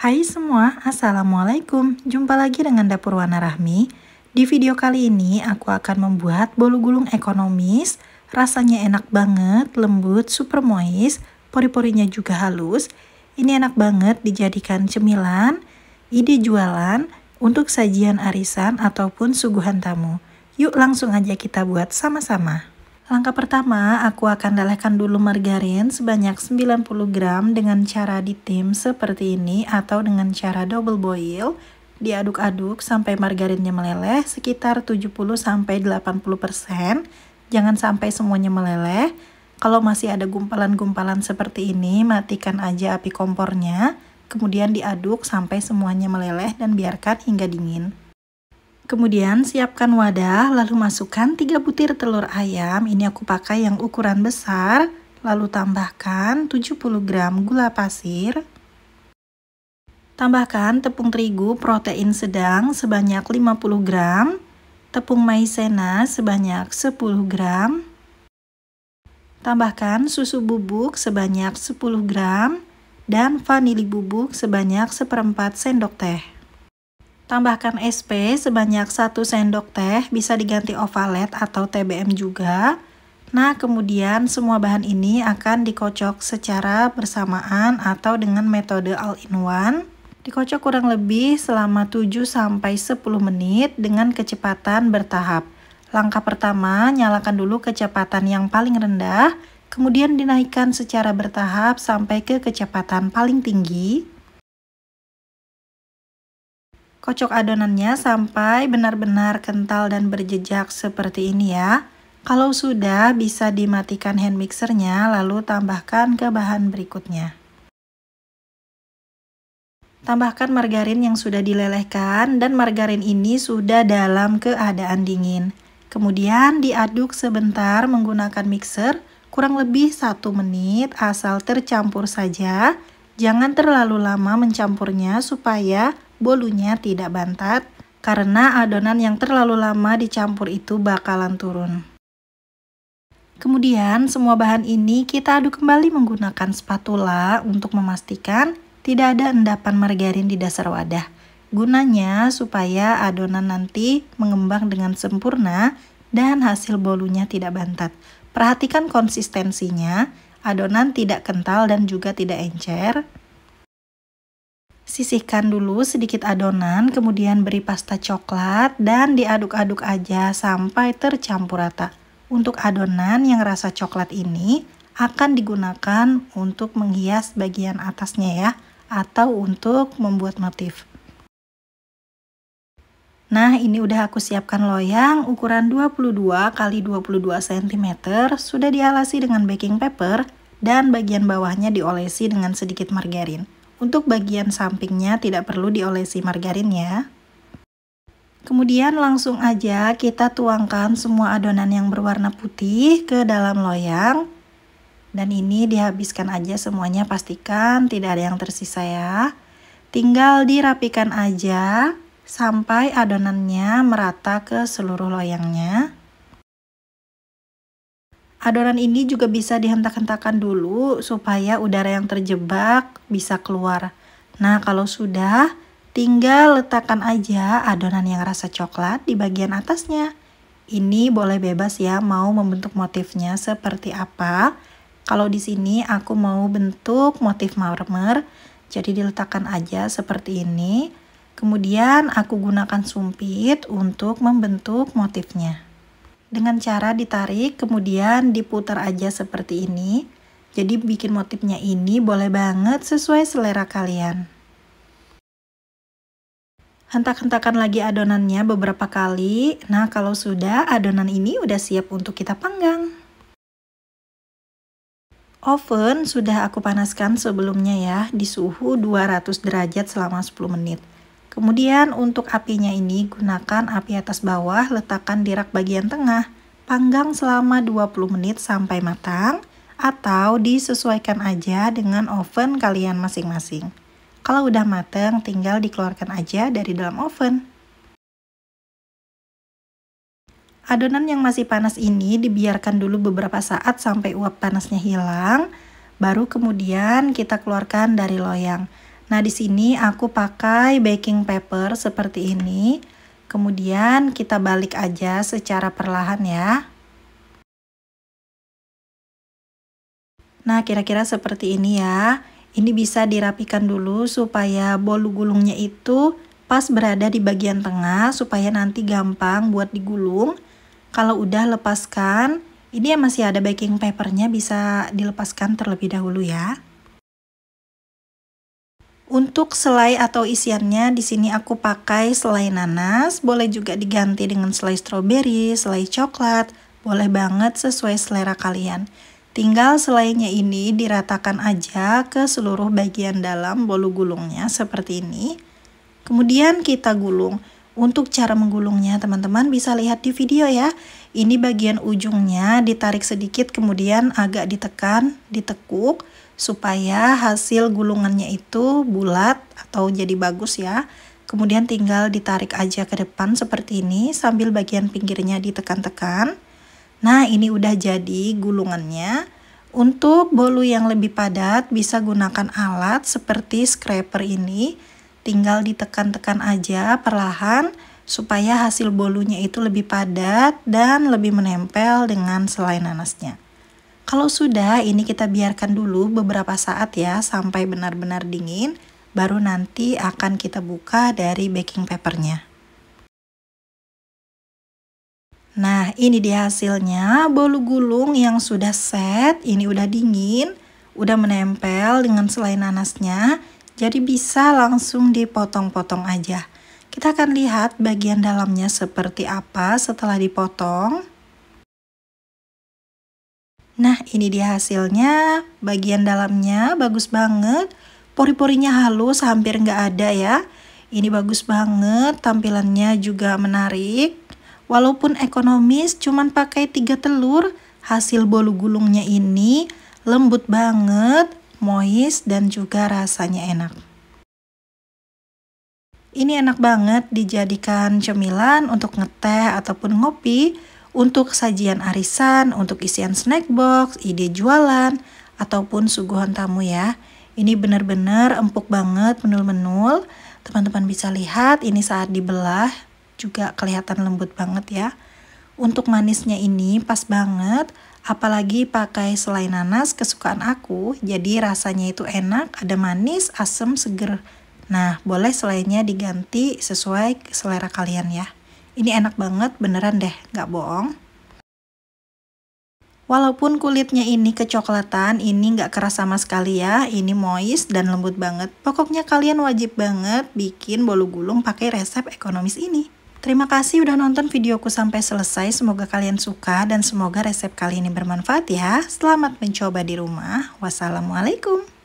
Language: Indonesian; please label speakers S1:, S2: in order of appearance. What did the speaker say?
S1: Hai semua, Assalamualaikum. Jumpa lagi dengan Dapur Wana Rahmi. Di video kali ini aku akan membuat bolu gulung ekonomis. Rasanya enak banget, lembut, super moist, pori-porinya juga halus. Ini enak banget dijadikan cemilan, ide jualan, untuk sajian arisan ataupun suguhan tamu. Yuk langsung aja kita buat sama-sama. Langkah pertama, aku akan lelehkan dulu margarin sebanyak 90 gram dengan cara ditim seperti ini atau dengan cara double boil. Diaduk-aduk sampai margarinnya meleleh sekitar 70-80%. Jangan sampai semuanya meleleh. Kalau masih ada gumpalan-gumpalan seperti ini, matikan aja api kompornya. Kemudian diaduk sampai semuanya meleleh dan biarkan hingga dingin. Kemudian siapkan wadah, lalu masukkan 3 butir telur ayam. Ini aku pakai yang ukuran besar. Lalu tambahkan 70 gram gula pasir. Tambahkan tepung terigu protein sedang sebanyak 50 gram, tepung maizena sebanyak 10 gram, tambahkan susu bubuk sebanyak 10 gram, dan vanili bubuk sebanyak seperempat sendok teh. Tambahkan SP sebanyak 1 sendok teh, bisa diganti ovalet atau TBM juga. Nah, kemudian semua bahan ini akan dikocok secara bersamaan atau dengan metode all-in-one. Dikocok kurang lebih selama 7-10 menit dengan kecepatan bertahap. Langkah pertama, nyalakan dulu kecepatan yang paling rendah, kemudian dinaikkan secara bertahap sampai ke kecepatan paling tinggi. Kocok adonannya sampai benar-benar kental dan berjejak seperti ini ya. Kalau sudah, bisa dimatikan hand mixernya lalu tambahkan ke bahan berikutnya. Tambahkan margarin yang sudah dilelehkan dan margarin ini sudah dalam keadaan dingin. Kemudian diaduk sebentar menggunakan mixer kurang lebih 1 menit asal tercampur saja. Jangan terlalu lama mencampurnya supaya bolunya tidak bantat karena adonan yang terlalu lama dicampur itu bakalan turun. Kemudian semua bahan ini kita aduk kembali menggunakan spatula untuk memastikan tidak ada endapan margarin di dasar wadah. Gunanya supaya adonan nanti mengembang dengan sempurna dan hasil bolunya tidak bantat. Perhatikan konsistensinya, adonan tidak kental dan juga tidak encer. Sisihkan dulu sedikit adonan, kemudian beri pasta coklat dan diaduk-aduk aja sampai tercampur rata. Untuk adonan yang rasa coklat ini akan digunakan untuk menghias bagian atasnya ya, atau untuk membuat motif. Nah, ini udah aku siapkan loyang ukuran 22 x 22 cm, sudah dialasi dengan baking paper dan bagian bawahnya diolesi dengan sedikit margarin. Untuk bagian sampingnya tidak perlu diolesi margarin ya. Kemudian langsung aja kita tuangkan semua adonan yang berwarna putih ke dalam loyang. Dan ini dihabiskan aja semuanya pastikan tidak ada yang tersisa ya. Tinggal dirapikan aja sampai adonannya merata ke seluruh loyangnya. Adonan ini juga bisa dihentak-hentakan dulu supaya udara yang terjebak bisa keluar. Nah, kalau sudah, tinggal letakkan aja adonan yang rasa coklat di bagian atasnya. Ini boleh bebas ya mau membentuk motifnya seperti apa. Kalau di sini aku mau bentuk motif marmer, jadi diletakkan aja seperti ini. Kemudian aku gunakan sumpit untuk membentuk motifnya dengan cara ditarik kemudian diputar aja seperti ini. Jadi bikin motifnya ini boleh banget sesuai selera kalian. Hentak-hentakan lagi adonannya beberapa kali. Nah, kalau sudah adonan ini udah siap untuk kita panggang. Oven sudah aku panaskan sebelumnya ya di suhu 200 derajat selama 10 menit. Kemudian untuk apinya ini gunakan api atas bawah, letakkan di rak bagian tengah, panggang selama 20 menit sampai matang atau disesuaikan aja dengan oven kalian masing-masing. Kalau udah matang, tinggal dikeluarkan aja dari dalam oven. Adonan yang masih panas ini dibiarkan dulu beberapa saat sampai uap panasnya hilang, baru kemudian kita keluarkan dari loyang. Nah, di sini aku pakai baking paper seperti ini. Kemudian kita balik aja secara perlahan ya. Nah, kira-kira seperti ini ya. Ini bisa dirapikan dulu supaya bolu gulungnya itu pas berada di bagian tengah supaya nanti gampang buat digulung. Kalau udah lepaskan, ini yang masih ada baking papernya bisa dilepaskan terlebih dahulu ya. Untuk selai atau isiannya di sini aku pakai selai nanas, boleh juga diganti dengan selai stroberi, selai coklat, boleh banget sesuai selera kalian. Tinggal selainya ini diratakan aja ke seluruh bagian dalam bolu gulungnya seperti ini. Kemudian kita gulung. Untuk cara menggulungnya teman-teman bisa lihat di video ya. Ini bagian ujungnya ditarik sedikit kemudian agak ditekan, ditekuk supaya hasil gulungannya itu bulat atau jadi bagus ya. Kemudian tinggal ditarik aja ke depan seperti ini sambil bagian pinggirnya ditekan-tekan. Nah ini udah jadi gulungannya. Untuk bolu yang lebih padat bisa gunakan alat seperti scraper ini. Tinggal ditekan-tekan aja perlahan supaya hasil bolunya itu lebih padat dan lebih menempel dengan selai nanasnya. Kalau sudah, ini kita biarkan dulu beberapa saat ya sampai benar-benar dingin, baru nanti akan kita buka dari baking papernya. Nah, ini dia hasilnya, bolu gulung yang sudah set, ini udah dingin, udah menempel dengan selai nanasnya, jadi bisa langsung dipotong-potong aja. Kita akan lihat bagian dalamnya seperti apa setelah dipotong. Nah, ini dia hasilnya. Bagian dalamnya bagus banget. Pori-porinya halus, hampir nggak ada ya. Ini bagus banget, tampilannya juga menarik. Walaupun ekonomis, cuman pakai tiga telur, hasil bolu gulungnya ini lembut banget, moist, dan juga rasanya enak. Ini enak banget dijadikan cemilan untuk ngeteh ataupun ngopi, untuk sajian arisan, untuk isian snack box, ide jualan, ataupun suguhan tamu ya. Ini benar-benar empuk banget menul-menul. Teman-teman bisa lihat ini saat dibelah juga kelihatan lembut banget ya. Untuk manisnya ini pas banget, apalagi pakai selai nanas kesukaan aku. Jadi rasanya itu enak, ada manis, asam seger Nah, boleh selainnya diganti sesuai selera kalian ya. Ini enak banget, beneran deh, nggak bohong. Walaupun kulitnya ini kecoklatan, ini nggak keras sama sekali ya, ini moist dan lembut banget. Pokoknya kalian wajib banget bikin bolu gulung pakai resep ekonomis ini. Terima kasih udah nonton videoku sampai selesai, semoga kalian suka dan semoga resep kali ini bermanfaat ya. Selamat mencoba di rumah, wassalamualaikum.